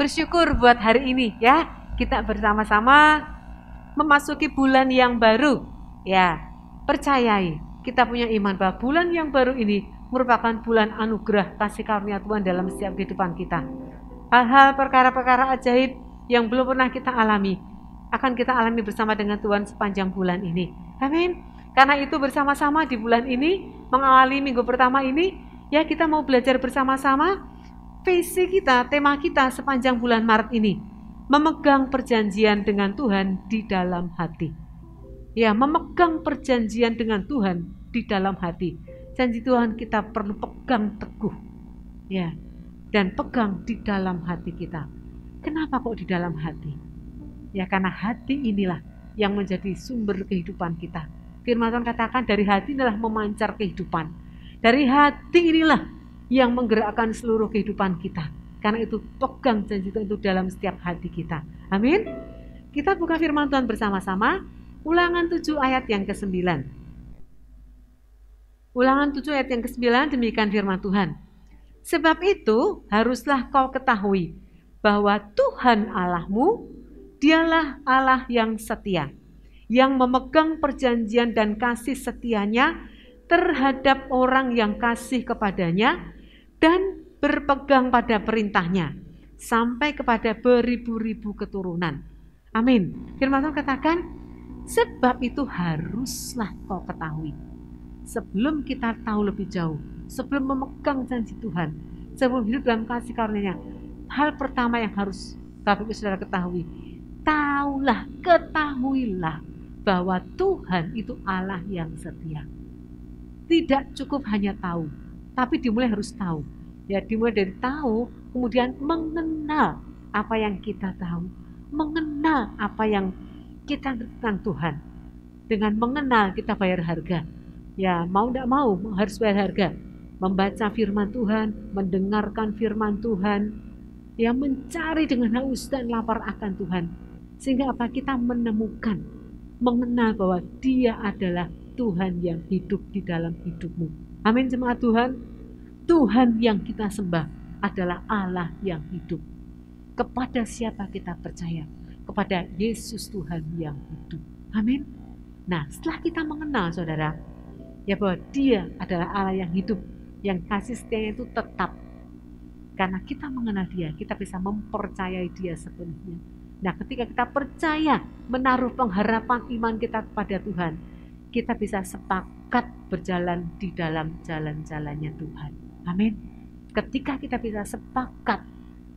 bersyukur buat hari ini ya. Kita bersama-sama memasuki bulan yang baru. Ya, percayai kita punya iman bahwa bulan yang baru ini merupakan bulan anugerah kasih karunia Tuhan dalam setiap kehidupan kita. Hal-hal perkara-perkara ajaib yang belum pernah kita alami akan kita alami bersama dengan Tuhan sepanjang bulan ini. Amin. Karena itu bersama-sama di bulan ini mengawali minggu pertama ini ya kita mau belajar bersama-sama visi kita, tema kita sepanjang bulan Maret ini. Memegang perjanjian dengan Tuhan di dalam hati. Ya, memegang perjanjian dengan Tuhan di dalam hati. Janji Tuhan kita perlu pegang teguh. Ya, dan pegang di dalam hati kita. Kenapa kok di dalam hati? Ya karena hati inilah yang menjadi sumber kehidupan kita. Firman Tuhan katakan dari hati inilah memancar kehidupan. Dari hati inilah yang menggerakkan seluruh kehidupan kita. Karena itu pegang janji Tuhan itu dalam setiap hati kita. Amin. Kita buka firman Tuhan bersama-sama. Ulangan 7 ayat yang ke-9. Ulangan 7 ayat yang ke-9 demikian firman Tuhan. Sebab itu haruslah kau ketahui bahwa Tuhan Allahmu dialah Allah yang setia, yang memegang perjanjian dan kasih setianya terhadap orang yang kasih kepadanya dan berpegang pada perintahnya sampai kepada beribu-ribu keturunan. Amin. Firman Tuhan katakan, sebab itu haruslah kau ketahui. Sebelum kita tahu lebih jauh, sebelum memegang janji Tuhan, sebelum hidup dalam kasih karunia hal pertama yang harus Bapak Saudara ketahui, taulah, ketahuilah bahwa Tuhan itu Allah yang setia. Tidak cukup hanya tahu, tapi dimulai harus tahu. Ya, dimulai dari tahu, kemudian mengenal apa yang kita tahu, mengenal apa yang kita tentang Tuhan. Dengan mengenal kita bayar harga. Ya, mau tidak mau harus bayar harga. Membaca firman Tuhan, mendengarkan firman Tuhan, ya mencari dengan haus dan lapar akan Tuhan. Sehingga apa kita menemukan, mengenal bahwa dia adalah Tuhan yang hidup di dalam hidupmu. Amin jemaat Tuhan. Tuhan yang kita sembah adalah Allah yang hidup. Kepada siapa kita percaya? Kepada Yesus Tuhan yang hidup. Amin. Nah, setelah kita mengenal saudara, ya bahwa dia adalah Allah yang hidup, yang kasih setianya itu tetap. Karena kita mengenal dia, kita bisa mempercayai dia sepenuhnya. Nah, ketika kita percaya, menaruh pengharapan iman kita kepada Tuhan, kita bisa sepakat berjalan di dalam jalan-jalannya Tuhan. Amin. Ketika kita bisa sepakat,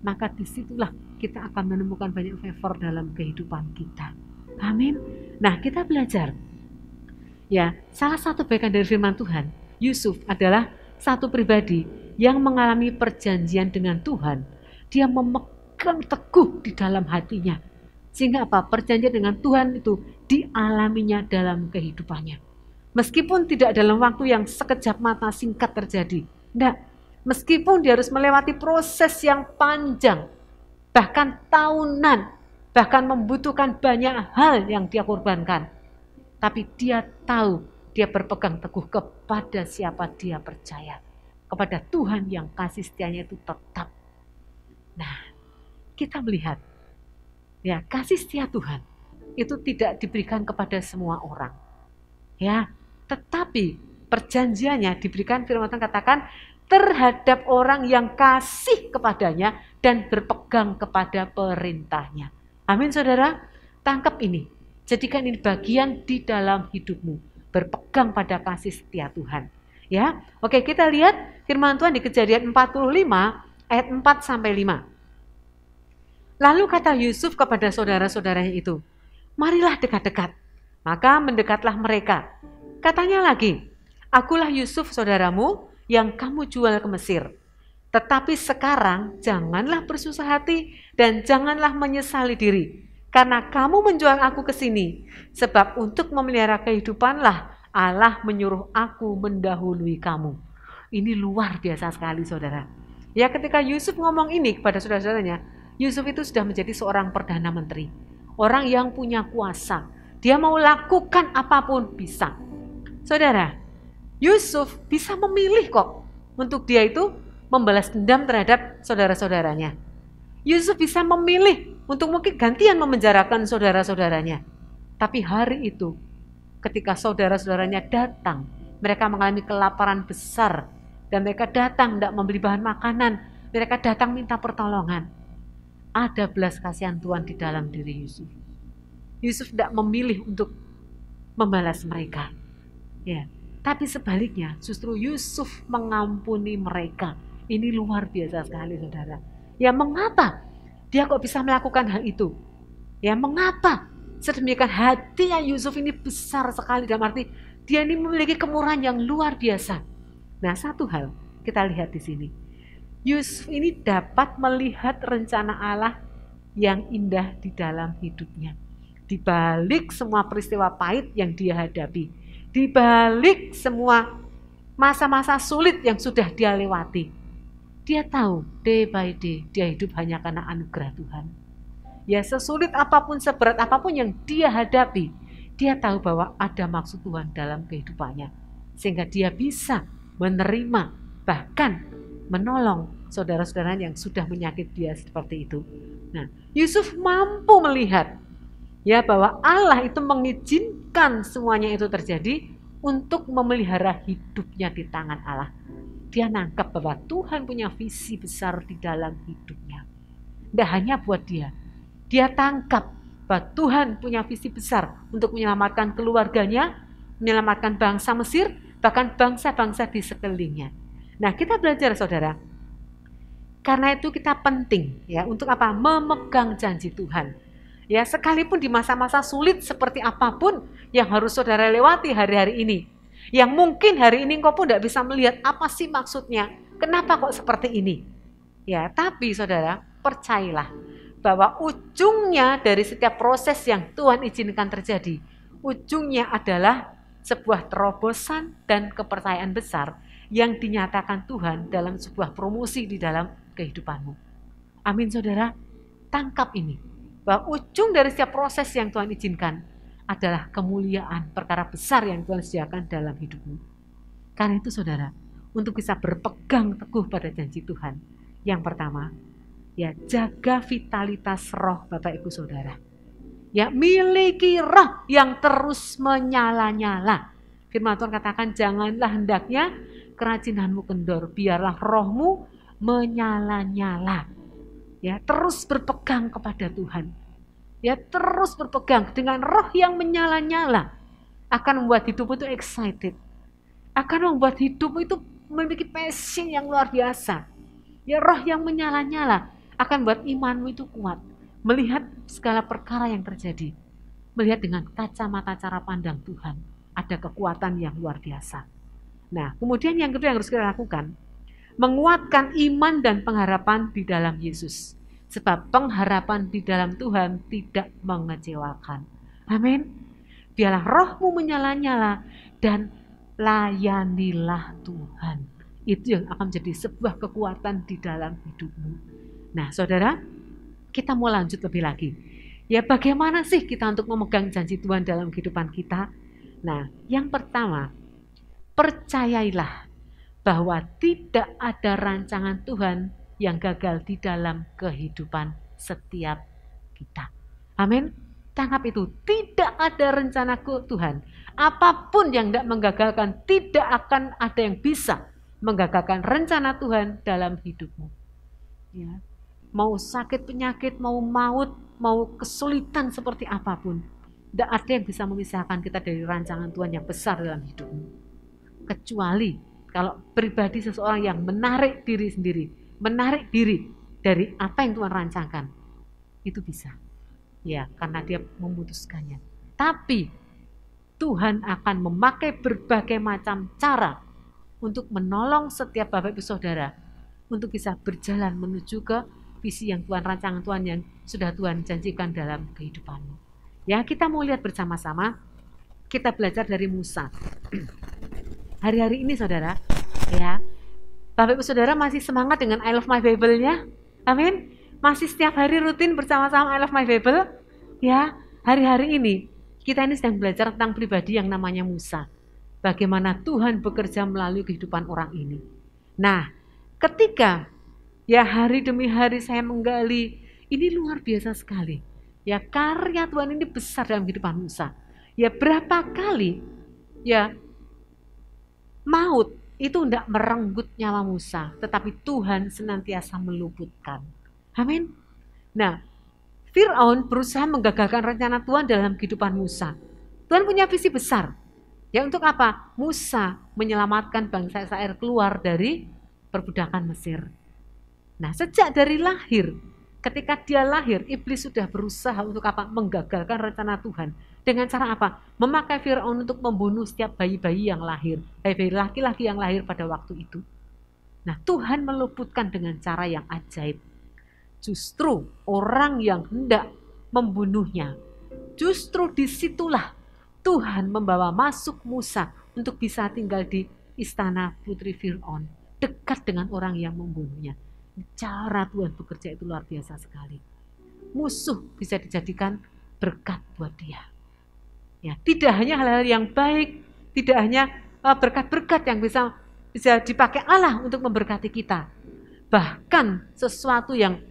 maka disitulah kita akan menemukan banyak favor dalam kehidupan kita. Amin. Nah, kita belajar. Ya, salah satu bagian dari firman Tuhan, Yusuf adalah satu pribadi yang mengalami perjanjian dengan Tuhan. Dia memegang teguh di dalam hatinya. Sehingga apa? Perjanjian dengan Tuhan itu dialaminya dalam kehidupannya. Meskipun tidak dalam waktu yang sekejap mata singkat terjadi. Tidak. Meskipun dia harus melewati proses yang panjang, bahkan tahunan, bahkan membutuhkan banyak hal yang dia korbankan. Tapi dia tahu, dia berpegang teguh kepada siapa dia percaya. Kepada Tuhan yang kasih setianya itu tetap. Nah, kita melihat, ya kasih setia Tuhan itu tidak diberikan kepada semua orang. Ya, tetapi perjanjiannya diberikan firman Tuhan katakan terhadap orang yang kasih kepadanya dan berpegang kepada perintahnya. Amin saudara, tangkap ini. Jadikan ini bagian di dalam hidupmu. Berpegang pada kasih setia Tuhan. Ya, oke kita lihat firman Tuhan di kejadian 45 ayat 4 sampai 5. Lalu kata Yusuf kepada saudara-saudaranya itu, marilah dekat-dekat. Maka mendekatlah mereka. Katanya lagi, akulah Yusuf saudaramu yang kamu jual ke Mesir. Tetapi sekarang janganlah bersusah hati dan janganlah menyesali diri, karena kamu menjual aku ke sini. Sebab untuk memelihara kehidupanlah Allah menyuruh aku mendahului kamu. Ini luar biasa sekali saudara. Ya ketika Yusuf ngomong ini kepada saudara-saudaranya, Yusuf itu sudah menjadi seorang perdana menteri orang yang punya kuasa. Dia mau lakukan apapun bisa. Saudara, Yusuf bisa memilih kok untuk dia itu membalas dendam terhadap saudara-saudaranya. Yusuf bisa memilih untuk mungkin gantian memenjarakan saudara-saudaranya. Tapi hari itu ketika saudara-saudaranya datang, mereka mengalami kelaparan besar dan mereka datang tidak membeli bahan makanan, mereka datang minta pertolongan ada belas kasihan Tuhan di dalam diri Yusuf. Yusuf tidak memilih untuk membalas mereka. Ya, tapi sebaliknya justru Yusuf mengampuni mereka. Ini luar biasa sekali saudara. Ya mengapa dia kok bisa melakukan hal itu? Ya mengapa sedemikian hatinya Yusuf ini besar sekali dalam arti dia ini memiliki kemurahan yang luar biasa. Nah satu hal kita lihat di sini Yusuf ini dapat melihat rencana Allah yang indah di dalam hidupnya. Di balik semua peristiwa pahit yang dia hadapi, di balik semua masa-masa sulit yang sudah dia lewati, dia tahu day by day dia hidup hanya karena anugerah Tuhan. Ya sesulit apapun, seberat apapun yang dia hadapi, dia tahu bahwa ada maksud Tuhan dalam kehidupannya. Sehingga dia bisa menerima bahkan menolong saudara-saudara yang sudah menyakit dia seperti itu. Nah, Yusuf mampu melihat ya bahwa Allah itu mengizinkan semuanya itu terjadi untuk memelihara hidupnya di tangan Allah. Dia nangkap bahwa Tuhan punya visi besar di dalam hidupnya. Tidak hanya buat dia, dia tangkap bahwa Tuhan punya visi besar untuk menyelamatkan keluarganya, menyelamatkan bangsa Mesir, bahkan bangsa-bangsa di sekelilingnya. Nah, kita belajar Saudara. Karena itu kita penting ya untuk apa? Memegang janji Tuhan. Ya, sekalipun di masa-masa sulit seperti apapun yang harus Saudara lewati hari-hari ini. Yang mungkin hari ini engkau pun tidak bisa melihat apa sih maksudnya. Kenapa kok seperti ini? Ya, tapi Saudara, percayalah bahwa ujungnya dari setiap proses yang Tuhan izinkan terjadi, ujungnya adalah sebuah terobosan dan kepercayaan besar yang dinyatakan Tuhan dalam sebuah promosi di dalam kehidupanmu. Amin saudara, tangkap ini. Bahwa ujung dari setiap proses yang Tuhan izinkan adalah kemuliaan perkara besar yang Tuhan sediakan dalam hidupmu. Karena itu saudara, untuk bisa berpegang teguh pada janji Tuhan. Yang pertama, ya jaga vitalitas roh Bapak Ibu Saudara. Ya miliki roh yang terus menyala-nyala. Firman Tuhan katakan janganlah hendaknya kerajinanmu kendor, biarlah rohmu menyala-nyala. Ya, terus berpegang kepada Tuhan. Ya, terus berpegang dengan roh yang menyala-nyala akan membuat hidupmu itu excited. Akan membuat hidupmu itu memiliki passion yang luar biasa. Ya, roh yang menyala-nyala akan buat imanmu itu kuat. Melihat segala perkara yang terjadi. Melihat dengan kacamata cara pandang Tuhan. Ada kekuatan yang luar biasa. Nah, kemudian yang kedua yang harus kita lakukan, menguatkan iman dan pengharapan di dalam Yesus. Sebab pengharapan di dalam Tuhan tidak mengecewakan. Amin. Biarlah rohmu menyala-nyala dan layanilah Tuhan. Itu yang akan menjadi sebuah kekuatan di dalam hidupmu. Nah saudara, kita mau lanjut lebih lagi. Ya bagaimana sih kita untuk memegang janji Tuhan dalam kehidupan kita? Nah yang pertama, percayailah bahwa tidak ada rancangan Tuhan yang gagal di dalam kehidupan setiap kita. Amin. Tangkap itu, tidak ada rencanaku Tuhan. Apapun yang tidak menggagalkan, tidak akan ada yang bisa menggagalkan rencana Tuhan dalam hidupmu. Ya. Mau sakit penyakit, mau maut, mau kesulitan seperti apapun, tidak ada yang bisa memisahkan kita dari rancangan Tuhan yang besar dalam hidupmu kecuali kalau pribadi seseorang yang menarik diri sendiri, menarik diri dari apa yang Tuhan rancangkan, itu bisa. Ya, karena dia memutuskannya. Tapi Tuhan akan memakai berbagai macam cara untuk menolong setiap Bapak Ibu Saudara untuk bisa berjalan menuju ke visi yang Tuhan rancangan Tuhan yang sudah Tuhan janjikan dalam kehidupanmu. Ya, kita mau lihat bersama-sama. Kita belajar dari Musa. hari-hari ini saudara ya Bapak Ibu Saudara masih semangat dengan I Love My Bible-nya amin masih setiap hari rutin bersama-sama I Love My Bible ya hari-hari ini kita ini sedang belajar tentang pribadi yang namanya Musa bagaimana Tuhan bekerja melalui kehidupan orang ini nah ketika ya hari demi hari saya menggali ini luar biasa sekali ya karya Tuhan ini besar dalam kehidupan Musa ya berapa kali ya maut itu tidak merenggut nyawa Musa, tetapi Tuhan senantiasa meluputkan. Amin. Nah, Fir'aun berusaha menggagalkan rencana Tuhan dalam kehidupan Musa. Tuhan punya visi besar. Ya untuk apa? Musa menyelamatkan bangsa Israel keluar dari perbudakan Mesir. Nah, sejak dari lahir, ketika dia lahir, iblis sudah berusaha untuk apa? Menggagalkan rencana Tuhan dengan cara apa? Memakai Fir'aun untuk membunuh setiap bayi-bayi yang lahir, bayi-bayi laki-laki yang lahir pada waktu itu. Nah, Tuhan meluputkan dengan cara yang ajaib. Justru orang yang hendak membunuhnya, justru disitulah Tuhan membawa masuk Musa untuk bisa tinggal di istana putri Fir'aun, dekat dengan orang yang membunuhnya. Cara Tuhan bekerja itu luar biasa sekali. Musuh bisa dijadikan berkat buat dia. Ya, tidak hanya hal-hal yang baik, tidak hanya e, berkat-berkat yang bisa bisa dipakai Allah untuk memberkati kita. Bahkan sesuatu yang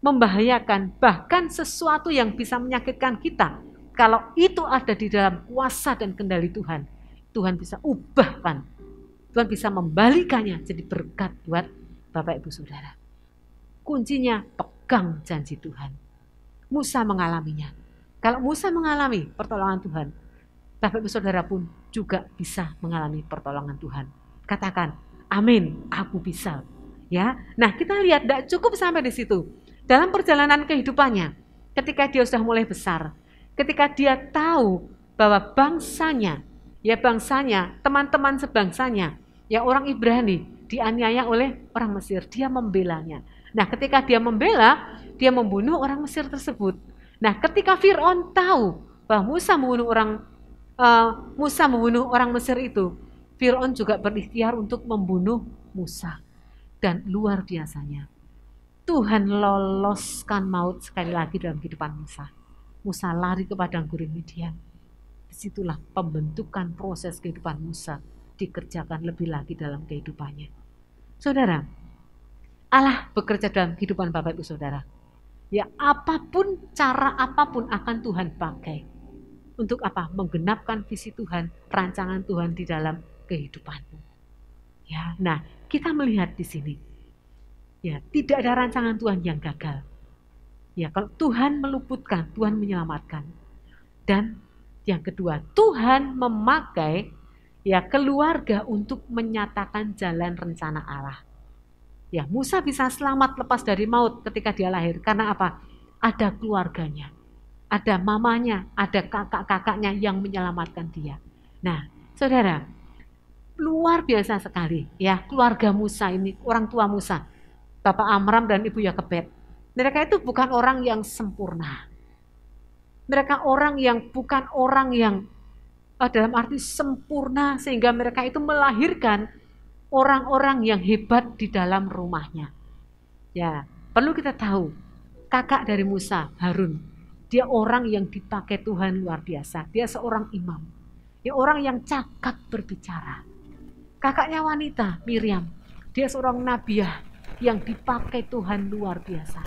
membahayakan, bahkan sesuatu yang bisa menyakitkan kita. Kalau itu ada di dalam kuasa dan kendali Tuhan, Tuhan bisa ubahkan. Tuhan bisa membalikannya jadi berkat buat Bapak Ibu Saudara. Kuncinya pegang janji Tuhan. Musa mengalaminya. Kalau Musa mengalami pertolongan Tuhan, Bapak Ibu Saudara pun juga bisa mengalami pertolongan Tuhan. Katakan, amin, aku bisa. Ya, Nah kita lihat tidak cukup sampai di situ. Dalam perjalanan kehidupannya, ketika dia sudah mulai besar, ketika dia tahu bahwa bangsanya, ya bangsanya, teman-teman sebangsanya, ya orang Ibrani dianiaya oleh orang Mesir, dia membelanya. Nah ketika dia membela, dia membunuh orang Mesir tersebut Nah, ketika Firaun tahu bahwa Musa membunuh orang uh, Musa membunuh orang Mesir itu, Firaun juga berikhtiar untuk membunuh Musa. Dan luar biasanya, Tuhan loloskan maut sekali lagi dalam kehidupan Musa. Musa lari ke padang gurun Midian. Disitulah pembentukan proses kehidupan Musa dikerjakan lebih lagi dalam kehidupannya. Saudara, Allah bekerja dalam kehidupan Bapak Ibu Saudara. Ya apapun, cara apapun akan Tuhan pakai. Untuk apa? Menggenapkan visi Tuhan, rancangan Tuhan di dalam kehidupanmu. Ya, nah kita melihat di sini. Ya, tidak ada rancangan Tuhan yang gagal. Ya, kalau Tuhan meluputkan, Tuhan menyelamatkan. Dan yang kedua, Tuhan memakai ya keluarga untuk menyatakan jalan rencana Allah. Ya, Musa bisa selamat lepas dari maut ketika dia lahir. Karena apa? Ada keluarganya, ada mamanya, ada kakak-kakaknya yang menyelamatkan dia. Nah, saudara, luar biasa sekali ya keluarga Musa ini, orang tua Musa, Bapak Amram dan Ibu Yakebet. Mereka itu bukan orang yang sempurna. Mereka orang yang bukan orang yang eh, dalam arti sempurna sehingga mereka itu melahirkan orang-orang yang hebat di dalam rumahnya. Ya, perlu kita tahu, kakak dari Musa, Harun, dia orang yang dipakai Tuhan luar biasa. Dia seorang imam. Dia orang yang cakap berbicara. Kakaknya wanita, Miriam. Dia seorang nabiah yang dipakai Tuhan luar biasa.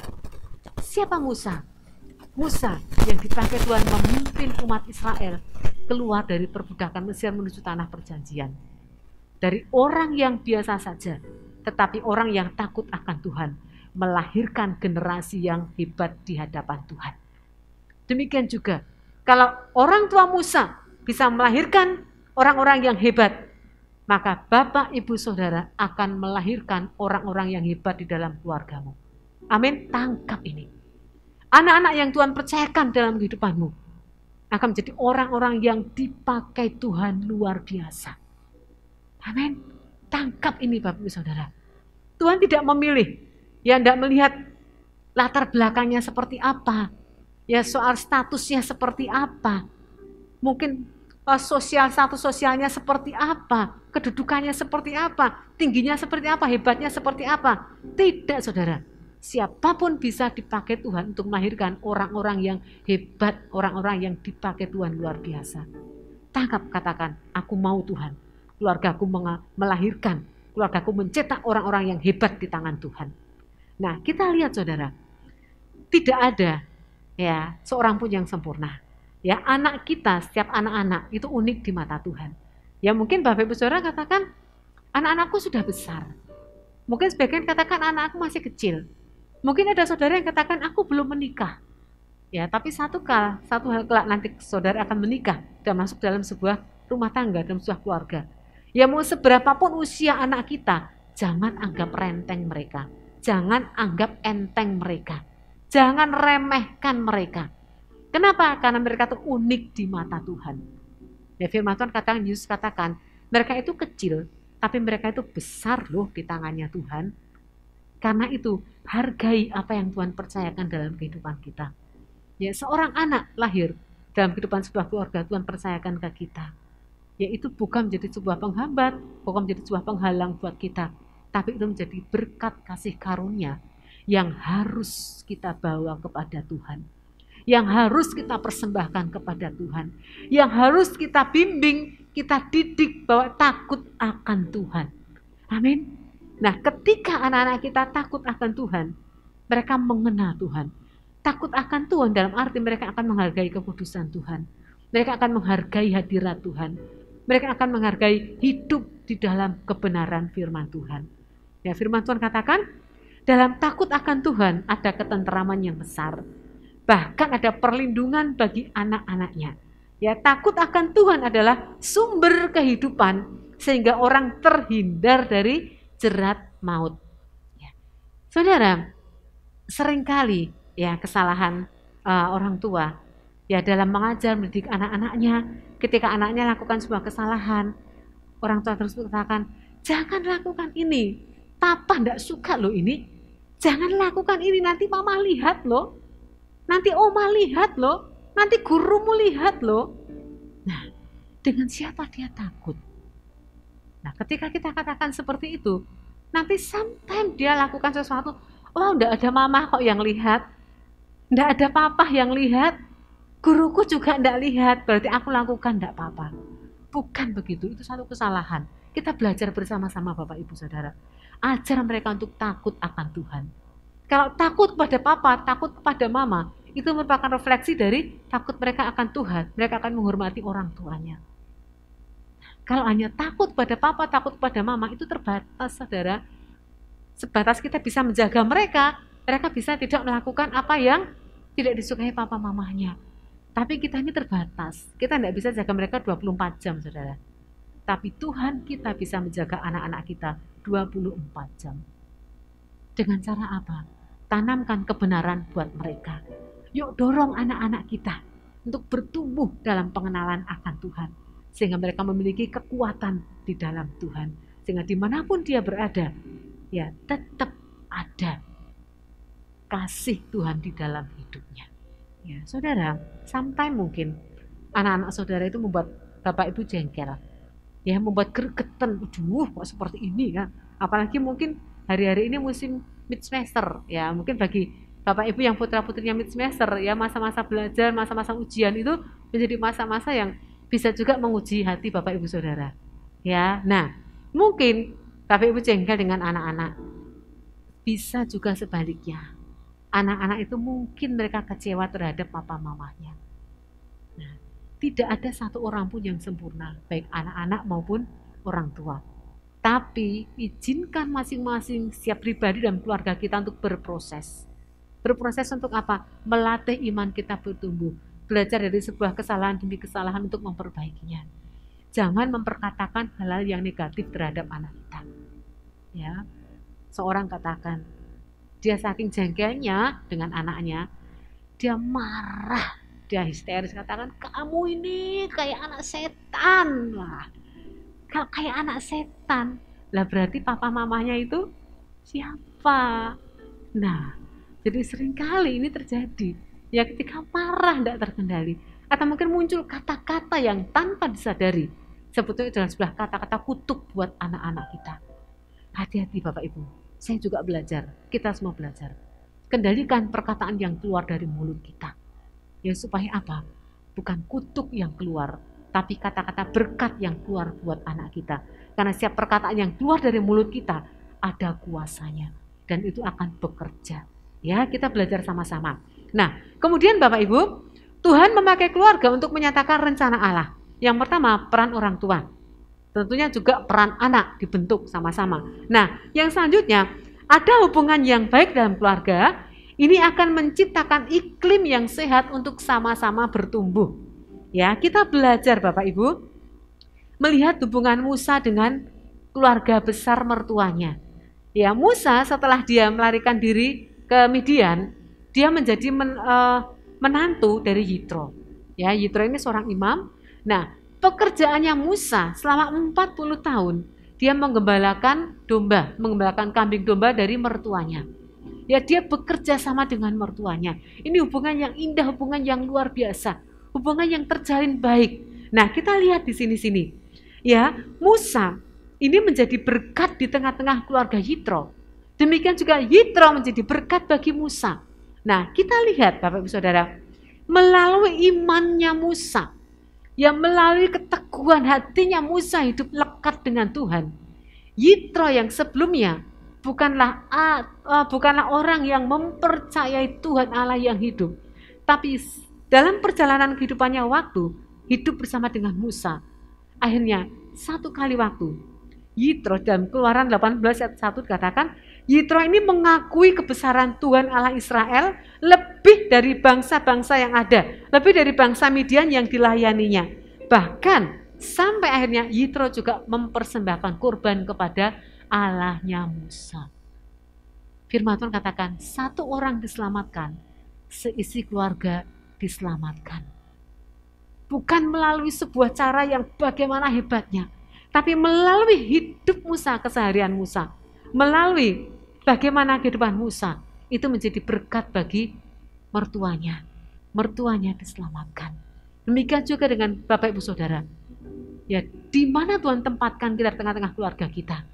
Siapa Musa? Musa yang dipakai Tuhan memimpin umat Israel keluar dari perbudakan Mesir menuju tanah perjanjian dari orang yang biasa saja, tetapi orang yang takut akan Tuhan melahirkan generasi yang hebat di hadapan Tuhan. Demikian juga, kalau orang tua Musa bisa melahirkan orang-orang yang hebat, maka Bapak, Ibu, Saudara akan melahirkan orang-orang yang hebat di dalam keluargamu. Amin, tangkap ini. Anak-anak yang Tuhan percayakan dalam kehidupanmu akan menjadi orang-orang yang dipakai Tuhan luar biasa Amin. Tangkap ini Bapak Ibu Saudara. Tuhan tidak memilih. Ya tidak melihat latar belakangnya seperti apa. Ya soal statusnya seperti apa. Mungkin eh, sosial satu sosialnya seperti apa, kedudukannya seperti apa, tingginya seperti apa, hebatnya seperti apa. Tidak, saudara. Siapapun bisa dipakai Tuhan untuk melahirkan orang-orang yang hebat, orang-orang yang dipakai Tuhan luar biasa. Tangkap, katakan, aku mau Tuhan keluargaku melahirkan, keluargaku mencetak orang-orang yang hebat di tangan Tuhan. Nah, kita lihat saudara, tidak ada ya seorang pun yang sempurna. Ya, anak kita, setiap anak-anak itu unik di mata Tuhan. Ya, mungkin Bapak Ibu Saudara katakan, anak-anakku sudah besar. Mungkin sebagian katakan anakku masih kecil. Mungkin ada saudara yang katakan aku belum menikah. Ya, tapi satu kali, satu hal kelak nanti saudara akan menikah dan masuk dalam sebuah rumah tangga, dalam sebuah keluarga. Ya mau seberapapun usia anak kita, jangan anggap renteng mereka. Jangan anggap enteng mereka. Jangan remehkan mereka. Kenapa? Karena mereka itu unik di mata Tuhan. Ya firman Tuhan katakan, Yesus katakan, mereka itu kecil, tapi mereka itu besar loh di tangannya Tuhan. Karena itu, hargai apa yang Tuhan percayakan dalam kehidupan kita. Ya, seorang anak lahir dalam kehidupan sebuah keluarga Tuhan percayakan ke kita yaitu bukan menjadi sebuah penghambat, bukan menjadi sebuah penghalang buat kita, tapi itu menjadi berkat kasih karunia yang harus kita bawa kepada Tuhan, yang harus kita persembahkan kepada Tuhan, yang harus kita bimbing, kita didik bahwa takut akan Tuhan. Amin. Nah, ketika anak-anak kita takut akan Tuhan, mereka mengenal Tuhan. Takut akan Tuhan dalam arti mereka akan menghargai keputusan Tuhan. Mereka akan menghargai hadirat Tuhan mereka akan menghargai hidup di dalam kebenaran firman Tuhan. Ya, firman Tuhan katakan, dalam takut akan Tuhan ada ketenteraman yang besar. Bahkan ada perlindungan bagi anak-anaknya. Ya, takut akan Tuhan adalah sumber kehidupan sehingga orang terhindar dari jerat maut. Ya. Saudara, seringkali ya kesalahan uh, orang tua Ya dalam mengajar, mendidik anak-anaknya, ketika anaknya lakukan sebuah kesalahan, orang tua terus mengatakan, jangan lakukan ini, papa tidak suka loh ini, jangan lakukan ini, nanti mama lihat loh, nanti oma lihat loh, nanti gurumu lihat loh. Nah, dengan siapa dia takut? Nah, ketika kita katakan seperti itu, nanti sometimes dia lakukan sesuatu, oh ndak ada mama kok yang lihat, ndak ada papa yang lihat, guruku juga tidak lihat, berarti aku lakukan tidak apa-apa. Bukan begitu, itu satu kesalahan. Kita belajar bersama-sama Bapak Ibu Saudara. Ajar mereka untuk takut akan Tuhan. Kalau takut kepada Papa, takut kepada Mama, itu merupakan refleksi dari takut mereka akan Tuhan. Mereka akan menghormati orang tuanya. Kalau hanya takut pada Papa, takut pada Mama, itu terbatas saudara. Sebatas kita bisa menjaga mereka, mereka bisa tidak melakukan apa yang tidak disukai Papa Mamanya tapi kita ini terbatas. Kita tidak bisa jaga mereka 24 jam, saudara. Tapi Tuhan kita bisa menjaga anak-anak kita 24 jam. Dengan cara apa? Tanamkan kebenaran buat mereka. Yuk dorong anak-anak kita untuk bertumbuh dalam pengenalan akan Tuhan. Sehingga mereka memiliki kekuatan di dalam Tuhan. Sehingga dimanapun dia berada, ya tetap ada kasih Tuhan di dalam hidupnya. Ya, saudara, sampai mungkin anak-anak saudara itu membuat bapak ibu jengkel. Ya, membuat gergetan. Aduh, kok seperti ini kan? Apalagi mungkin hari-hari ini musim mid semester ya. Mungkin bagi bapak ibu yang putra-putrinya mid semester ya, masa-masa belajar, masa-masa ujian itu menjadi masa-masa yang bisa juga menguji hati bapak ibu saudara. Ya. Nah, mungkin bapak ibu jengkel dengan anak-anak. Bisa juga sebaliknya anak-anak itu mungkin mereka kecewa terhadap papa mamanya. Nah, tidak ada satu orang pun yang sempurna, baik anak-anak maupun orang tua. Tapi izinkan masing-masing siap pribadi dan keluarga kita untuk berproses. Berproses untuk apa? Melatih iman kita bertumbuh. Belajar dari sebuah kesalahan demi kesalahan untuk memperbaikinya. Jangan memperkatakan hal-hal yang negatif terhadap anak kita. Ya, seorang katakan, dia saking jengkelnya dengan anaknya dia marah dia histeris katakan kamu ini kayak anak setan lah kalau kayak anak setan lah berarti papa mamanya itu siapa nah jadi seringkali ini terjadi ya ketika marah tidak terkendali atau mungkin muncul kata-kata yang tanpa disadari sebetulnya adalah sebelah kata-kata kutuk buat anak-anak kita hati-hati bapak ibu saya juga belajar. Kita semua belajar. Kendalikan perkataan yang keluar dari mulut kita. Ya supaya apa? Bukan kutuk yang keluar, tapi kata-kata berkat yang keluar buat anak kita. Karena setiap perkataan yang keluar dari mulut kita ada kuasanya dan itu akan bekerja. Ya, kita belajar sama-sama. Nah, kemudian Bapak Ibu, Tuhan memakai keluarga untuk menyatakan rencana Allah. Yang pertama, peran orang tua. Tentunya juga peran anak dibentuk sama-sama. Nah, yang selanjutnya ada hubungan yang baik dalam keluarga, ini akan menciptakan iklim yang sehat untuk sama-sama bertumbuh. Ya, kita belajar Bapak Ibu melihat hubungan Musa dengan keluarga besar mertuanya. Ya, Musa setelah dia melarikan diri ke Midian, dia menjadi men, e, menantu dari Yitro. Ya, Yitro ini seorang imam. Nah, pekerjaannya Musa selama 40 tahun, dia menggembalakan domba, menggembalakan kambing domba dari mertuanya. Ya dia bekerja sama dengan mertuanya. Ini hubungan yang indah, hubungan yang luar biasa, hubungan yang terjalin baik. Nah, kita lihat di sini-sini. Ya, Musa ini menjadi berkat di tengah-tengah keluarga Yitro. Demikian juga Yitro menjadi berkat bagi Musa. Nah, kita lihat Bapak Ibu Saudara, melalui imannya Musa, yang melalui keteguhan hatinya Musa hidup lekat dengan Tuhan. Yitro yang sebelumnya bukanlah bukanlah orang yang mempercayai Tuhan Allah yang hidup, tapi dalam perjalanan kehidupannya waktu hidup bersama dengan Musa. Akhirnya satu kali waktu Yitro dalam keluaran 18 ayat 1 dikatakan Yitro ini mengakui kebesaran Tuhan Allah Israel lebih dari bangsa-bangsa yang ada, lebih dari bangsa Midian yang dilayaninya. Bahkan sampai akhirnya Yitro juga mempersembahkan kurban kepada Allahnya Musa. Firman Tuhan katakan, satu orang diselamatkan, seisi keluarga diselamatkan. Bukan melalui sebuah cara yang bagaimana hebatnya, tapi melalui hidup Musa, keseharian Musa melalui bagaimana kehidupan Musa itu menjadi berkat bagi mertuanya. Mertuanya diselamatkan. Demikian juga dengan Bapak Ibu Saudara. Ya, di mana Tuhan tempatkan kita di tengah-tengah keluarga kita.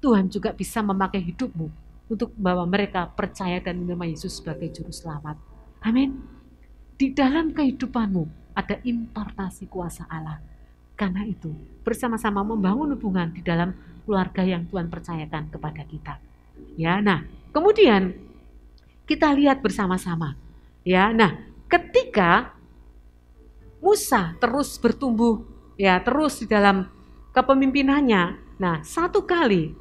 Tuhan juga bisa memakai hidupmu untuk membawa mereka percaya dan menerima Yesus sebagai juru selamat. Amin. Di dalam kehidupanmu ada impartasi kuasa Allah karena itu, bersama-sama membangun hubungan di dalam keluarga yang Tuhan percayakan kepada kita. Ya, nah, kemudian kita lihat bersama-sama. Ya, nah, ketika Musa terus bertumbuh, ya, terus di dalam kepemimpinannya. Nah, satu kali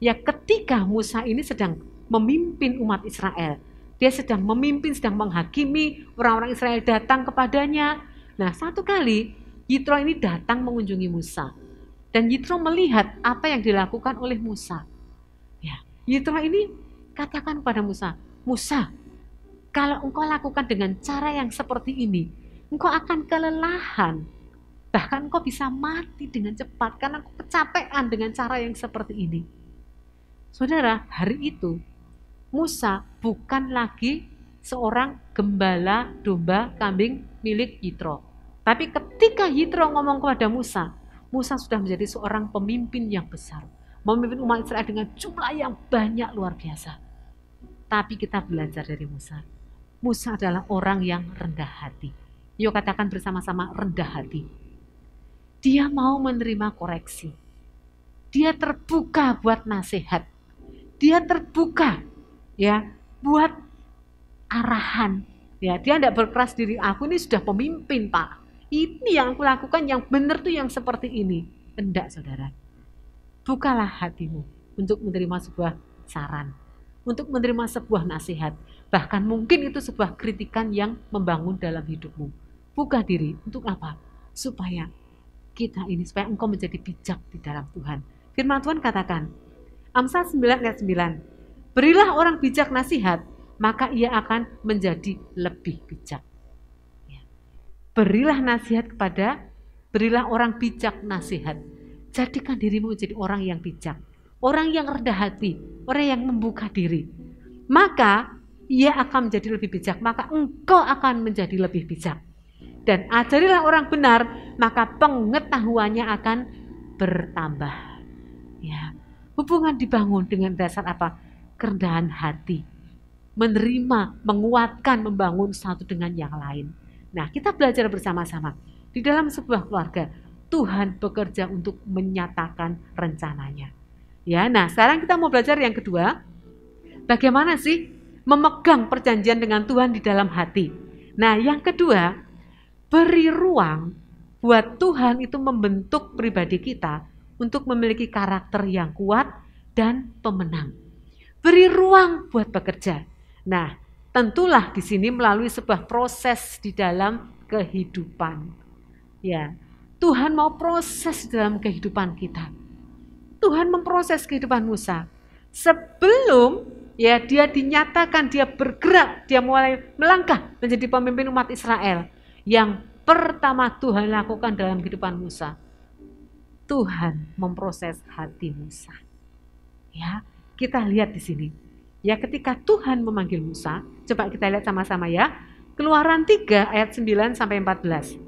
ya ketika Musa ini sedang memimpin umat Israel, dia sedang memimpin, sedang menghakimi orang-orang Israel datang kepadanya. Nah, satu kali Yitro ini datang mengunjungi Musa. Dan Yitro melihat apa yang dilakukan oleh Musa. Ya, Yitro ini katakan kepada Musa, Musa, kalau engkau lakukan dengan cara yang seperti ini, engkau akan kelelahan. Bahkan engkau bisa mati dengan cepat karena engkau kecapean dengan cara yang seperti ini. Saudara, hari itu Musa bukan lagi seorang gembala domba kambing milik Yitro tapi ketika Yitro ngomong kepada Musa, Musa sudah menjadi seorang pemimpin yang besar. Memimpin umat Israel dengan jumlah yang banyak luar biasa. Tapi kita belajar dari Musa. Musa adalah orang yang rendah hati. Yuk katakan bersama-sama rendah hati. Dia mau menerima koreksi. Dia terbuka buat nasihat. Dia terbuka ya buat arahan. Ya, dia tidak berkeras diri aku ini sudah pemimpin, Pak ini yang aku lakukan yang benar tuh yang seperti ini. tidak saudara. Bukalah hatimu untuk menerima sebuah saran, untuk menerima sebuah nasihat, bahkan mungkin itu sebuah kritikan yang membangun dalam hidupmu. Buka diri untuk apa? Supaya kita ini, supaya engkau menjadi bijak di dalam Tuhan. Firman Tuhan katakan, Amsal 9 ayat 9, Berilah orang bijak nasihat, maka ia akan menjadi lebih bijak. Berilah nasihat kepada, berilah orang bijak nasihat. Jadikan dirimu menjadi orang yang bijak, orang yang rendah hati, orang yang membuka diri. Maka ia akan menjadi lebih bijak, maka engkau akan menjadi lebih bijak. Dan ajarilah orang benar, maka pengetahuannya akan bertambah. Ya, hubungan dibangun dengan dasar apa? Kerendahan hati, menerima, menguatkan, membangun satu dengan yang lain. Nah, kita belajar bersama-sama di dalam sebuah keluarga. Tuhan bekerja untuk menyatakan rencananya. Ya, nah sekarang kita mau belajar yang kedua. Bagaimana sih memegang perjanjian dengan Tuhan di dalam hati? Nah, yang kedua, beri ruang buat Tuhan itu membentuk pribadi kita untuk memiliki karakter yang kuat dan pemenang. Beri ruang buat bekerja. Nah, Tentulah di sini melalui sebuah proses di dalam kehidupan. Ya, Tuhan mau proses dalam kehidupan kita. Tuhan memproses kehidupan Musa. Sebelum ya dia dinyatakan dia bergerak, dia mulai melangkah menjadi pemimpin umat Israel. Yang pertama Tuhan lakukan dalam kehidupan Musa, Tuhan memproses hati Musa. Ya, kita lihat di sini Ya ketika Tuhan memanggil Musa, coba kita lihat sama-sama ya. Keluaran 3 ayat 9 sampai 14.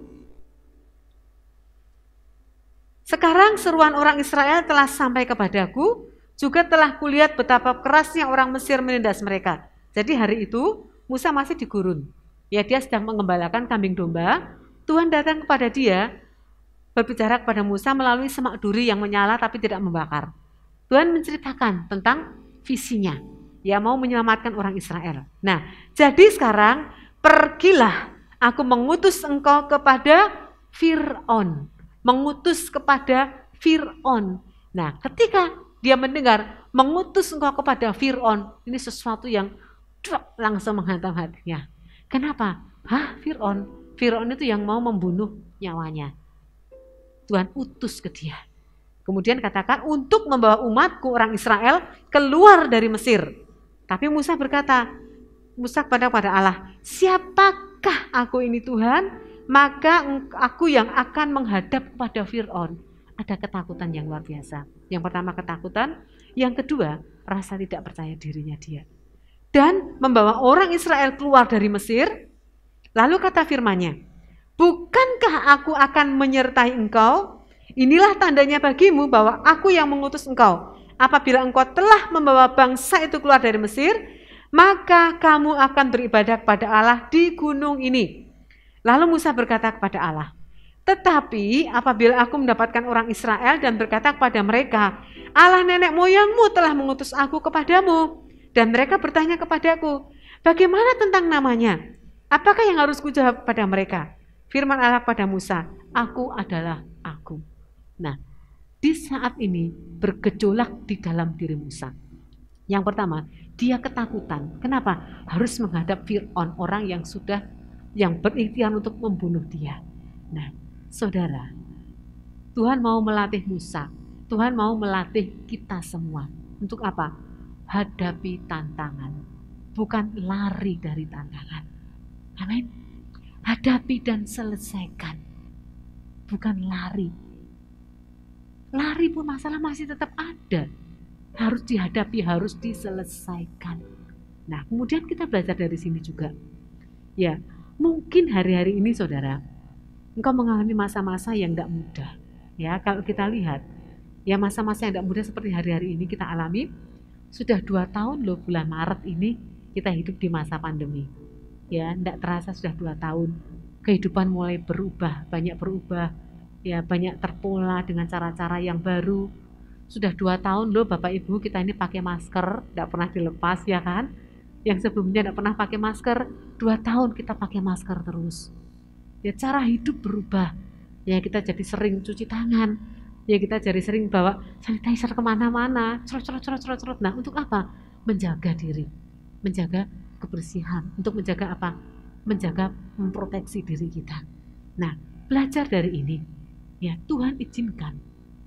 Sekarang seruan orang Israel telah sampai kepadaku, juga telah kulihat betapa kerasnya orang Mesir menindas mereka. Jadi hari itu Musa masih di gurun. Ya dia sedang mengembalakan kambing domba. Tuhan datang kepada dia, berbicara kepada Musa melalui semak duri yang menyala tapi tidak membakar. Tuhan menceritakan tentang visinya, Ya mau menyelamatkan orang Israel. Nah, jadi sekarang pergilah aku mengutus engkau kepada Fir'aun. Mengutus kepada Fir'aun. Nah, ketika dia mendengar mengutus engkau kepada Fir'aun, ini sesuatu yang langsung menghantam hatinya. Kenapa? Hah, Fir'aun? Fir'aun itu yang mau membunuh nyawanya. Tuhan utus ke dia. Kemudian katakan untuk membawa umatku orang Israel keluar dari Mesir. Tapi Musa berkata, Musa kepada pada Allah, siapakah aku ini Tuhan? Maka aku yang akan menghadap pada Fir'aun. Ada ketakutan yang luar biasa. Yang pertama ketakutan, yang kedua rasa tidak percaya dirinya dia. Dan membawa orang Israel keluar dari Mesir. Lalu kata firmannya, bukankah aku akan menyertai engkau? Inilah tandanya bagimu bahwa aku yang mengutus engkau Apabila engkau telah membawa bangsa itu keluar dari Mesir, maka kamu akan beribadah kepada Allah di gunung ini. Lalu Musa berkata kepada Allah, tetapi apabila aku mendapatkan orang Israel dan berkata kepada mereka, Allah nenek moyangmu telah mengutus aku kepadamu. Dan mereka bertanya kepadaku, bagaimana tentang namanya? Apakah yang harus kujawab kepada mereka? Firman Allah kepada Musa, aku adalah aku. Nah, di saat ini bergejolak di dalam diri Musa. Yang pertama, dia ketakutan. Kenapa? Harus menghadap Fir'aun, orang yang sudah yang berikhtiar untuk membunuh dia. Nah, saudara, Tuhan mau melatih Musa. Tuhan mau melatih kita semua. Untuk apa? Hadapi tantangan. Bukan lari dari tantangan. Amin. Hadapi dan selesaikan. Bukan lari lari pun masalah masih tetap ada. Harus dihadapi, harus diselesaikan. Nah, kemudian kita belajar dari sini juga. Ya, mungkin hari-hari ini saudara, engkau mengalami masa-masa yang tidak mudah. Ya, kalau kita lihat, ya masa-masa yang tidak mudah seperti hari-hari ini kita alami, sudah dua tahun loh bulan Maret ini kita hidup di masa pandemi. Ya, tidak terasa sudah dua tahun. Kehidupan mulai berubah, banyak berubah, ya banyak terpola dengan cara-cara yang baru sudah dua tahun loh Bapak Ibu kita ini pakai masker tidak pernah dilepas ya kan yang sebelumnya tidak pernah pakai masker dua tahun kita pakai masker terus ya cara hidup berubah ya kita jadi sering cuci tangan ya kita jadi sering bawa sanitizer kemana-mana cerot cerot cerot cerot cerut nah untuk apa menjaga diri menjaga kebersihan untuk menjaga apa menjaga memproteksi diri kita nah belajar dari ini Ya, Tuhan izinkan.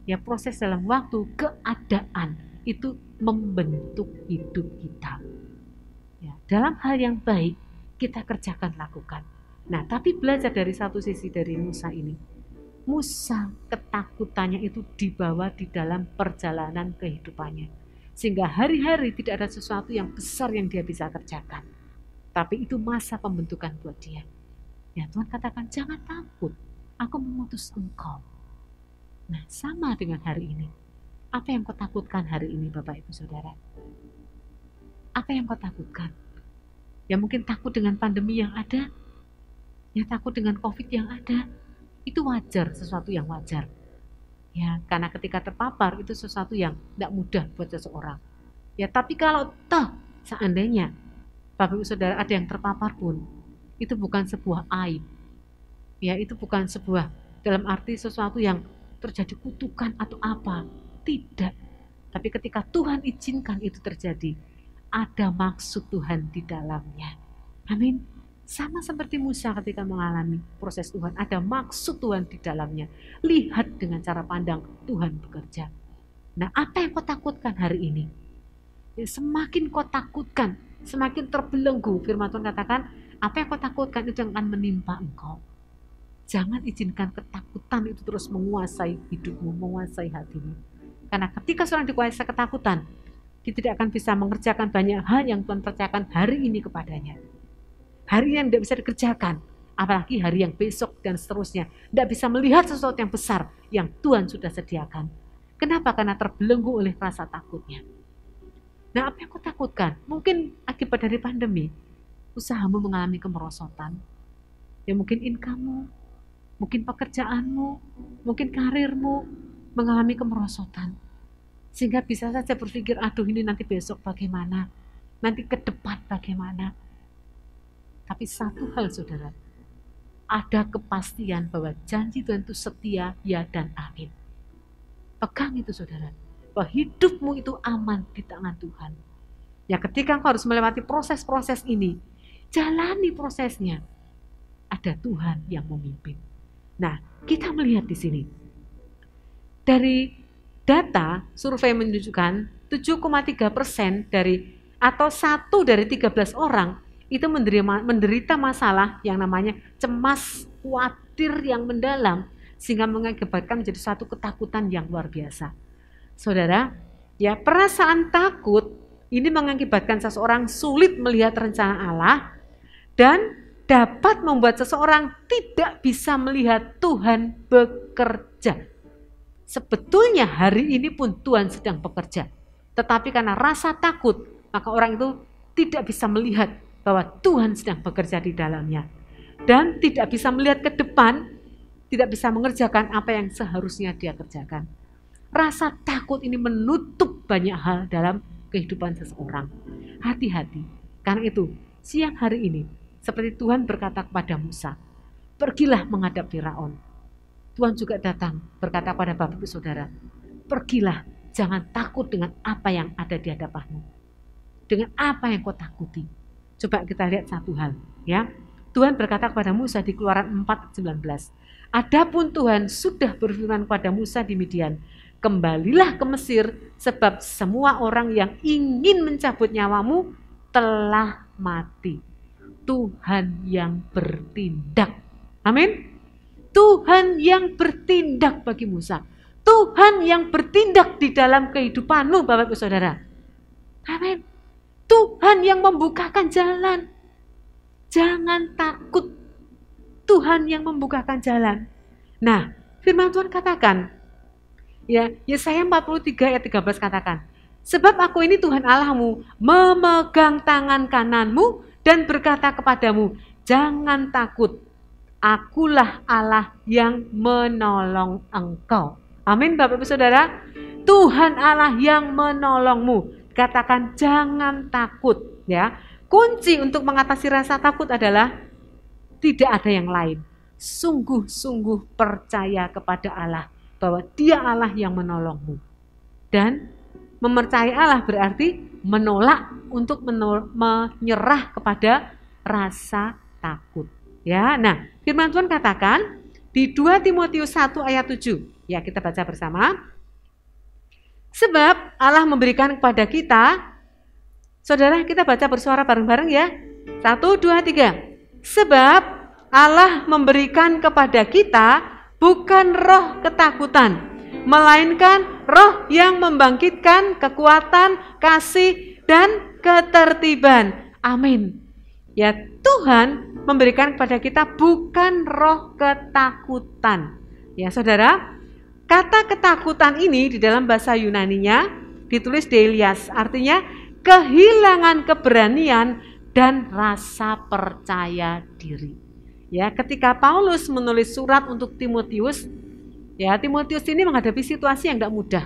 Ya, proses dalam waktu keadaan itu membentuk hidup kita. Ya, dalam hal yang baik kita kerjakan lakukan. Nah, tapi belajar dari satu sisi dari Musa ini. Musa ketakutannya itu dibawa di dalam perjalanan kehidupannya. Sehingga hari-hari tidak ada sesuatu yang besar yang dia bisa kerjakan. Tapi itu masa pembentukan buat dia. Ya Tuhan katakan jangan takut aku mengutus engkau. Nah, sama dengan hari ini. Apa yang kau takutkan hari ini, Bapak Ibu Saudara? Apa yang kau takutkan? Ya mungkin takut dengan pandemi yang ada, ya takut dengan COVID yang ada. Itu wajar, sesuatu yang wajar. Ya, karena ketika terpapar itu sesuatu yang tidak mudah buat seseorang. Ya, tapi kalau toh seandainya Bapak Ibu Saudara ada yang terpapar pun, itu bukan sebuah aib ya itu bukan sebuah dalam arti sesuatu yang terjadi kutukan atau apa tidak tapi ketika Tuhan izinkan itu terjadi ada maksud Tuhan di dalamnya amin sama seperti Musa ketika mengalami proses Tuhan ada maksud Tuhan di dalamnya lihat dengan cara pandang Tuhan bekerja nah apa yang kau takutkan hari ini ya, semakin kau takutkan semakin terbelenggu firman Tuhan katakan apa yang kau takutkan itu yang akan menimpa engkau Jangan izinkan ketakutan itu terus menguasai hidupmu, menguasai hatimu. Karena ketika seorang dikuasai ketakutan, dia tidak akan bisa mengerjakan banyak hal yang Tuhan percayakan hari ini kepadanya. Hari yang tidak bisa dikerjakan, apalagi hari yang besok dan seterusnya. Tidak bisa melihat sesuatu yang besar yang Tuhan sudah sediakan. Kenapa? Karena terbelenggu oleh rasa takutnya. Nah, apa yang aku takutkan? Mungkin akibat dari pandemi, usahamu mengalami kemerosotan. Ya mungkin income mungkin pekerjaanmu, mungkin karirmu mengalami kemerosotan. Sehingga bisa saja berpikir, aduh ini nanti besok bagaimana, nanti ke depan bagaimana. Tapi satu hal saudara, ada kepastian bahwa janji Tuhan itu setia, ya dan amin. Pegang itu saudara, bahwa hidupmu itu aman di tangan Tuhan. Ya ketika kau harus melewati proses-proses ini, jalani prosesnya. Ada Tuhan yang memimpin. Nah, kita melihat di sini. Dari data survei menunjukkan 7,3 persen dari atau satu dari 13 orang itu menderima, menderita masalah yang namanya cemas khawatir yang mendalam sehingga mengakibatkan menjadi satu ketakutan yang luar biasa. Saudara, ya perasaan takut ini mengakibatkan seseorang sulit melihat rencana Allah dan dapat membuat seseorang tidak bisa melihat Tuhan bekerja. Sebetulnya hari ini pun Tuhan sedang bekerja. Tetapi karena rasa takut, maka orang itu tidak bisa melihat bahwa Tuhan sedang bekerja di dalamnya. Dan tidak bisa melihat ke depan, tidak bisa mengerjakan apa yang seharusnya dia kerjakan. Rasa takut ini menutup banyak hal dalam kehidupan seseorang. Hati-hati, karena itu siang hari ini seperti Tuhan berkata kepada Musa, pergilah menghadap Firaun. Tuhan juga datang berkata kepada Bapak Ibu Saudara, pergilah, jangan takut dengan apa yang ada di hadapanmu. Dengan apa yang kau takuti. Coba kita lihat satu hal, ya. Tuhan berkata kepada Musa di Keluaran 4:19. Adapun Tuhan sudah berfirman kepada Musa di Midian, kembalilah ke Mesir sebab semua orang yang ingin mencabut nyawamu telah mati. Tuhan yang bertindak. Amin. Tuhan yang bertindak bagi Musa. Tuhan yang bertindak di dalam kehidupanmu, Bapak Ibu Saudara. Amin. Tuhan yang membukakan jalan. Jangan takut. Tuhan yang membukakan jalan. Nah, firman Tuhan katakan, ya, Yesaya 43 ayat 13 katakan, Sebab aku ini Tuhan Allahmu, memegang tangan kananmu dan berkata kepadamu, jangan takut, akulah Allah yang menolong engkau. Amin Bapak Ibu Saudara. Tuhan Allah yang menolongmu. Katakan jangan takut ya. Kunci untuk mengatasi rasa takut adalah tidak ada yang lain. Sungguh-sungguh percaya kepada Allah bahwa Dia Allah yang menolongmu. Dan mempercayai Allah berarti menolak untuk menol menyerah kepada rasa takut. Ya, nah, firman Tuhan katakan di 2 Timotius 1 ayat 7. Ya, kita baca bersama. Sebab Allah memberikan kepada kita Saudara, kita baca bersuara bareng-bareng ya. Satu, dua, tiga. Sebab Allah memberikan kepada kita bukan roh ketakutan, melainkan roh yang membangkitkan kekuatan, kasih, dan ketertiban. Amin. Ya Tuhan memberikan kepada kita bukan roh ketakutan. Ya saudara, kata ketakutan ini di dalam bahasa Yunaninya ditulis Delias, artinya kehilangan keberanian dan rasa percaya diri. Ya, ketika Paulus menulis surat untuk Timotius, Ya, Timotius ini menghadapi situasi yang tidak mudah.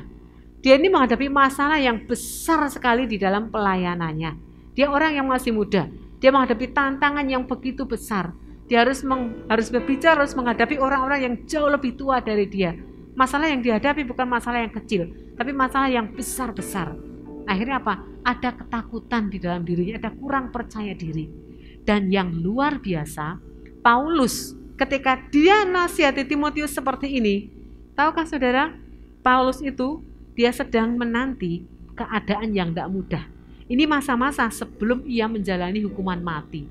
Dia ini menghadapi masalah yang besar sekali di dalam pelayanannya. Dia orang yang masih muda. Dia menghadapi tantangan yang begitu besar. Dia harus meng, harus berbicara, harus menghadapi orang-orang yang jauh lebih tua dari dia. Masalah yang dihadapi bukan masalah yang kecil, tapi masalah yang besar-besar. Akhirnya apa? Ada ketakutan di dalam dirinya, ada kurang percaya diri. Dan yang luar biasa, Paulus ketika dia nasihati Timotius seperti ini, Tahukah saudara, Paulus itu dia sedang menanti keadaan yang tidak mudah. Ini masa-masa sebelum ia menjalani hukuman mati.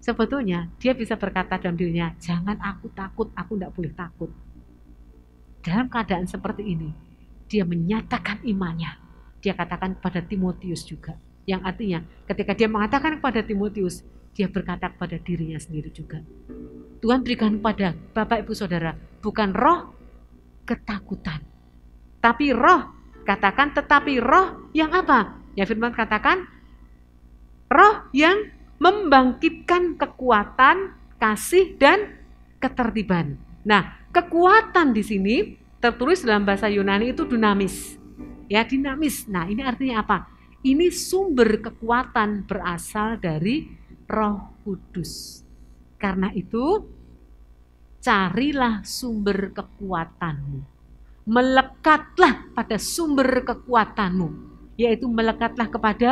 Sebetulnya dia bisa berkata dalam dirinya, jangan aku takut, aku tidak boleh takut. Dalam keadaan seperti ini, dia menyatakan imannya. Dia katakan kepada Timotius juga. Yang artinya ketika dia mengatakan kepada Timotius, dia berkata kepada dirinya sendiri juga. Tuhan berikan kepada Bapak Ibu Saudara bukan roh ketakutan. Tapi roh, katakan tetapi roh yang apa? Ya firman katakan roh yang membangkitkan kekuatan, kasih dan ketertiban. Nah, kekuatan di sini tertulis dalam bahasa Yunani itu dinamis. Ya, dinamis. Nah, ini artinya apa? Ini sumber kekuatan berasal dari Roh Kudus. Karena itu, carilah sumber kekuatanmu. Melekatlah pada sumber kekuatanmu, yaitu melekatlah kepada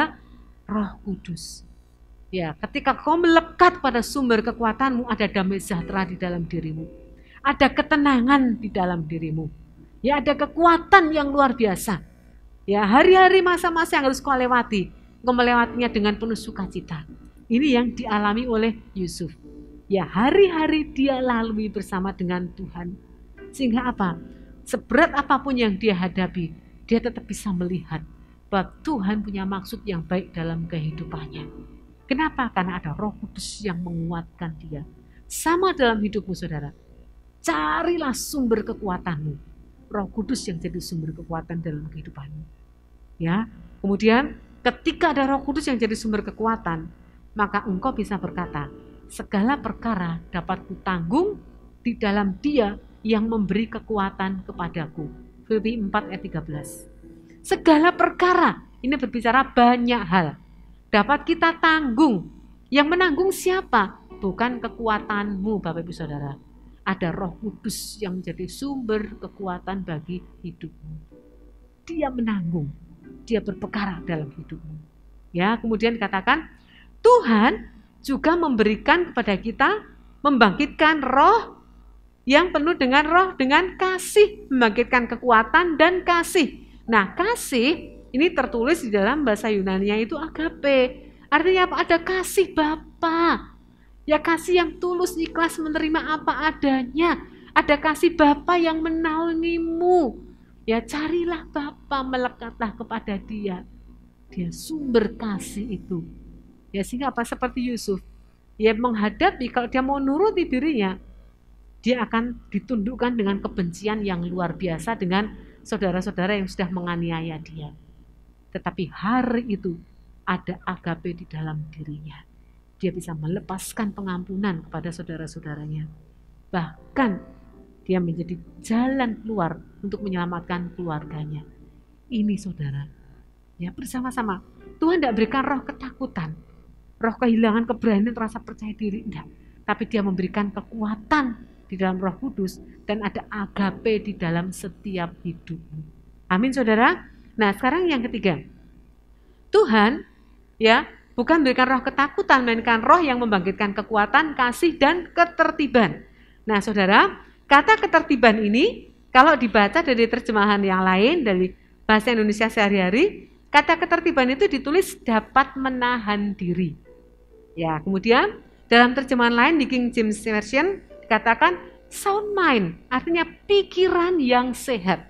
Roh Kudus. Ya, ketika kau melekat pada sumber kekuatanmu, ada damai sejahtera di dalam dirimu. Ada ketenangan di dalam dirimu. Ya, ada kekuatan yang luar biasa. Ya, hari-hari masa-masa yang harus kau lewati, kau melewatinya dengan penuh sukacita. Ini yang dialami oleh Yusuf ya hari-hari dia lalui bersama dengan Tuhan. Sehingga apa? Seberat apapun yang dia hadapi, dia tetap bisa melihat bahwa Tuhan punya maksud yang baik dalam kehidupannya. Kenapa? Karena ada roh kudus yang menguatkan dia. Sama dalam hidupmu saudara, carilah sumber kekuatanmu. Roh kudus yang jadi sumber kekuatan dalam kehidupanmu. Ya, Kemudian ketika ada roh kudus yang jadi sumber kekuatan, maka engkau bisa berkata, segala perkara dapat kutanggung di dalam dia yang memberi kekuatan kepadaku. Filipi 4 ayat 13. Segala perkara, ini berbicara banyak hal, dapat kita tanggung. Yang menanggung siapa? Bukan kekuatanmu Bapak Ibu Saudara. Ada roh kudus yang menjadi sumber kekuatan bagi hidupmu. Dia menanggung, dia berperkara dalam hidupmu. Ya, kemudian katakan Tuhan juga memberikan kepada kita membangkitkan roh yang penuh dengan roh dengan kasih, membangkitkan kekuatan dan kasih. Nah, kasih ini tertulis di dalam bahasa Yunani-nya itu agape. Artinya apa? Ada kasih Bapa. Ya kasih yang tulus ikhlas menerima apa adanya. Ada kasih Bapa yang menaungimu. Ya carilah Bapa melekatlah kepada Dia. Dia sumber kasih itu. Ya sehingga apa seperti Yusuf. Dia ya, menghadapi kalau dia mau nuruti dirinya, dia akan ditundukkan dengan kebencian yang luar biasa dengan saudara-saudara yang sudah menganiaya dia. Tetapi hari itu ada agape di dalam dirinya. Dia bisa melepaskan pengampunan kepada saudara-saudaranya. Bahkan dia menjadi jalan keluar untuk menyelamatkan keluarganya. Ini saudara, ya bersama-sama. Tuhan tidak berikan roh ketakutan, roh kehilangan keberanian rasa percaya diri enggak tapi dia memberikan kekuatan di dalam roh kudus dan ada agape di dalam setiap hidupmu amin saudara nah sekarang yang ketiga Tuhan ya bukan memberikan roh ketakutan melainkan roh yang membangkitkan kekuatan kasih dan ketertiban nah saudara kata ketertiban ini kalau dibaca dari terjemahan yang lain dari bahasa Indonesia sehari-hari, kata ketertiban itu ditulis dapat menahan diri. Ya, kemudian dalam terjemahan lain di King James Version dikatakan sound mind, artinya pikiran yang sehat.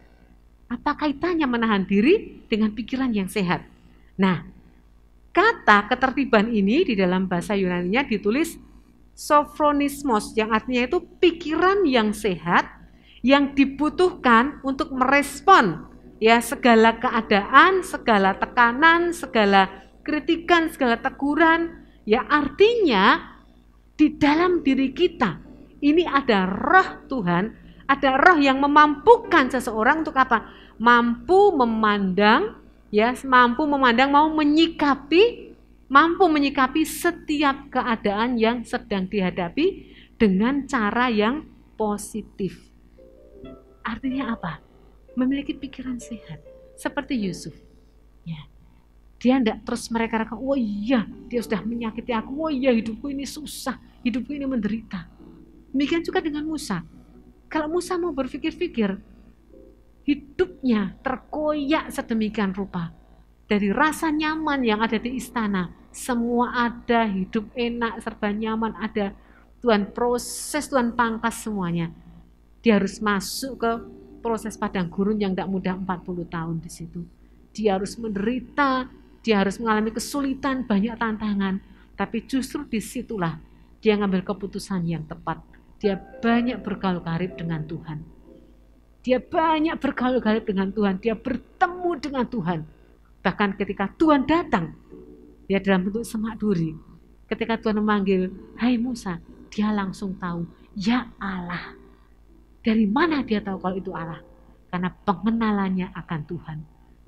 Apa kaitannya menahan diri dengan pikiran yang sehat? Nah, kata ketertiban ini di dalam bahasa Yunani-nya ditulis sophronismos yang artinya itu pikiran yang sehat yang dibutuhkan untuk merespon ya segala keadaan, segala tekanan, segala kritikan, segala teguran, Ya artinya di dalam diri kita ini ada roh Tuhan, ada roh yang memampukan seseorang untuk apa? Mampu memandang, ya, mampu memandang, mau menyikapi, mampu menyikapi setiap keadaan yang sedang dihadapi dengan cara yang positif. Artinya apa? Memiliki pikiran sehat, seperti Yusuf. Ya dia tidak terus mereka-reka, oh iya dia sudah menyakiti aku, oh iya hidupku ini susah, hidupku ini menderita. Demikian juga dengan Musa. Kalau Musa mau berpikir-pikir, hidupnya terkoyak sedemikian rupa. Dari rasa nyaman yang ada di istana, semua ada, hidup enak, serba nyaman, ada. Tuhan proses, Tuhan pangkas semuanya. Dia harus masuk ke proses padang gurun yang tidak mudah 40 tahun di situ. Dia harus menderita, dia harus mengalami kesulitan, banyak tantangan. Tapi justru disitulah dia ngambil keputusan yang tepat. Dia banyak bergaul karib dengan Tuhan. Dia banyak bergaul karib dengan Tuhan. Dia bertemu dengan Tuhan. Bahkan ketika Tuhan datang, dia ya dalam bentuk semak duri. Ketika Tuhan memanggil, Hai Musa, dia langsung tahu, ya Allah. Dari mana dia tahu kalau itu Allah? Karena pengenalannya akan Tuhan.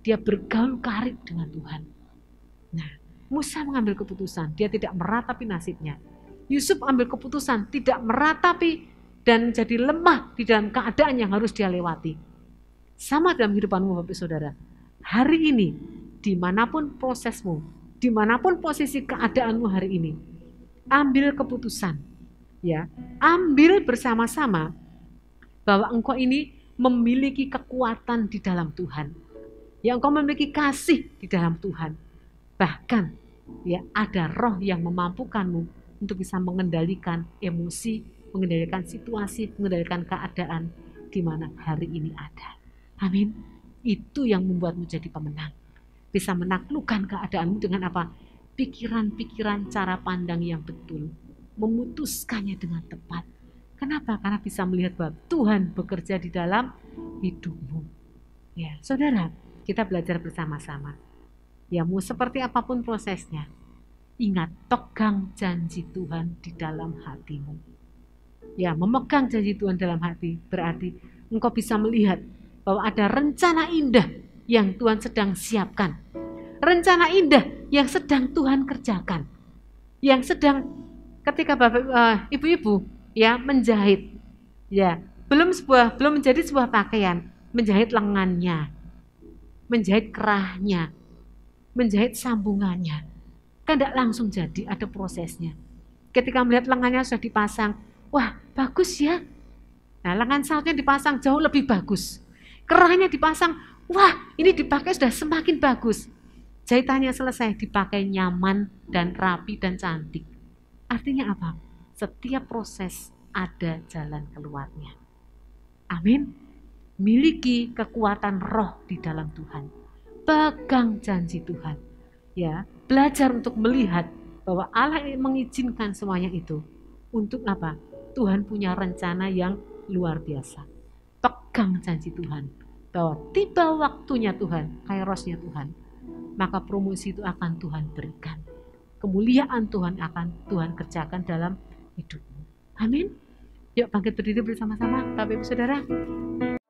Dia bergaul karib dengan Tuhan. Nah, Musa mengambil keputusan, dia tidak meratapi nasibnya. Yusuf ambil keputusan, tidak meratapi dan jadi lemah di dalam keadaan yang harus dia lewati. Sama dalam kehidupanmu Bapak Saudara. Hari ini, dimanapun prosesmu, dimanapun posisi keadaanmu hari ini, ambil keputusan. ya Ambil bersama-sama bahwa engkau ini memiliki kekuatan di dalam Tuhan. yang engkau memiliki kasih di dalam Tuhan Bahkan ya ada roh yang memampukanmu untuk bisa mengendalikan emosi, mengendalikan situasi, mengendalikan keadaan di mana hari ini ada. Amin. Itu yang membuatmu jadi pemenang. Bisa menaklukkan keadaanmu dengan apa? Pikiran-pikiran cara pandang yang betul. Memutuskannya dengan tepat. Kenapa? Karena bisa melihat bahwa Tuhan bekerja di dalam hidupmu. Ya, saudara, kita belajar bersama-sama. Ya mau seperti apapun prosesnya. Ingat, togang janji Tuhan di dalam hatimu. Ya, memegang janji Tuhan dalam hati berarti engkau bisa melihat bahwa ada rencana indah yang Tuhan sedang siapkan. Rencana indah yang sedang Tuhan kerjakan. Yang sedang ketika Bapak eh, ibu-ibu ya menjahit ya belum sebuah belum menjadi sebuah pakaian menjahit lengannya menjahit kerahnya menjahit sambungannya. Kan tidak langsung jadi, ada prosesnya. Ketika melihat lengannya sudah dipasang, wah bagus ya. Nah lengan sautnya dipasang jauh lebih bagus. Kerahnya dipasang, wah ini dipakai sudah semakin bagus. Jahitannya selesai, dipakai nyaman dan rapi dan cantik. Artinya apa? Setiap proses ada jalan keluarnya. Amin. Miliki kekuatan roh di dalam Tuhan pegang janji Tuhan. Ya, belajar untuk melihat bahwa Allah mengizinkan semuanya itu. Untuk apa? Tuhan punya rencana yang luar biasa. Pegang janji Tuhan bahwa tiba waktunya Tuhan, kairosnya Tuhan, maka promosi itu akan Tuhan berikan. Kemuliaan Tuhan akan Tuhan kerjakan dalam hidupmu. Amin. Yuk bangkit berdiri bersama-sama, Bapak Ibu Saudara.